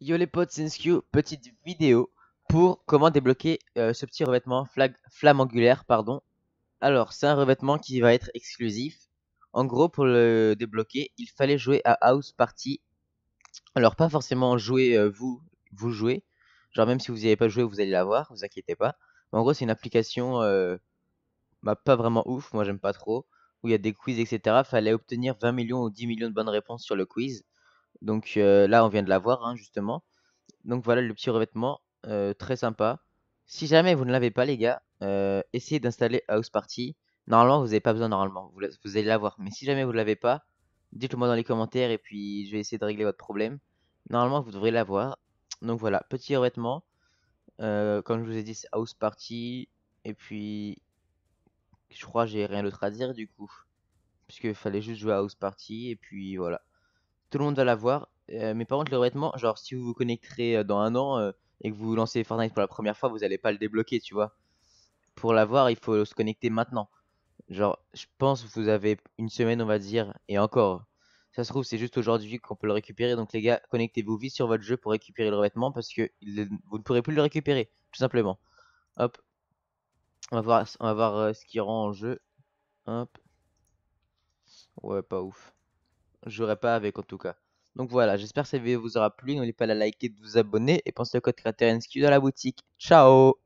Yo les potes, petite vidéo pour comment débloquer euh, ce petit revêtement flag, flamme angulaire. Pardon. Alors, c'est un revêtement qui va être exclusif. En gros, pour le débloquer, il fallait jouer à House Party. Alors, pas forcément jouer euh, vous, vous jouez. Genre, même si vous n'y avez pas joué, vous allez l'avoir, vous inquiétez pas. Mais en gros, c'est une application euh, bah, pas vraiment ouf, moi j'aime pas trop. Où il y a des quiz, etc. Fallait obtenir 20 millions ou 10 millions de bonnes réponses sur le quiz. Donc euh, là, on vient de l'avoir, hein, justement. Donc voilà le petit revêtement, euh, très sympa. Si jamais vous ne l'avez pas, les gars, euh, essayez d'installer House Party. Normalement, vous n'avez pas besoin, normalement, vous, vous allez l'avoir. Mais si jamais vous ne l'avez pas, dites-le moi dans les commentaires et puis je vais essayer de régler votre problème. Normalement, vous devrez l'avoir. Donc voilà, petit revêtement. comme je vous ai dit, c'est House Party. Et puis, je crois j'ai rien d'autre à dire du coup. Puisque fallait juste jouer à House Party. Et puis voilà tout le monde va l'avoir. Euh, mais par contre, le revêtement, genre, si vous vous connecterez euh, dans un an euh, et que vous lancez Fortnite pour la première fois, vous n'allez pas le débloquer, tu vois. Pour l'avoir, il faut se connecter maintenant. Genre, je pense que vous avez une semaine, on va dire, et encore. Ça se trouve, c'est juste aujourd'hui qu'on peut le récupérer. Donc, les gars, connectez-vous vite sur votre jeu pour récupérer le revêtement parce que vous ne pourrez plus le récupérer, tout simplement. Hop. On va voir, on va voir ce qui rend en jeu. Hop. Ouais, pas ouf j'aurais pas avec en tout cas. Donc voilà, j'espère que cette vidéo vous aura plu. N'oubliez pas de la liker, de vous abonner et pensez au code CRATERNSQ dans la boutique. Ciao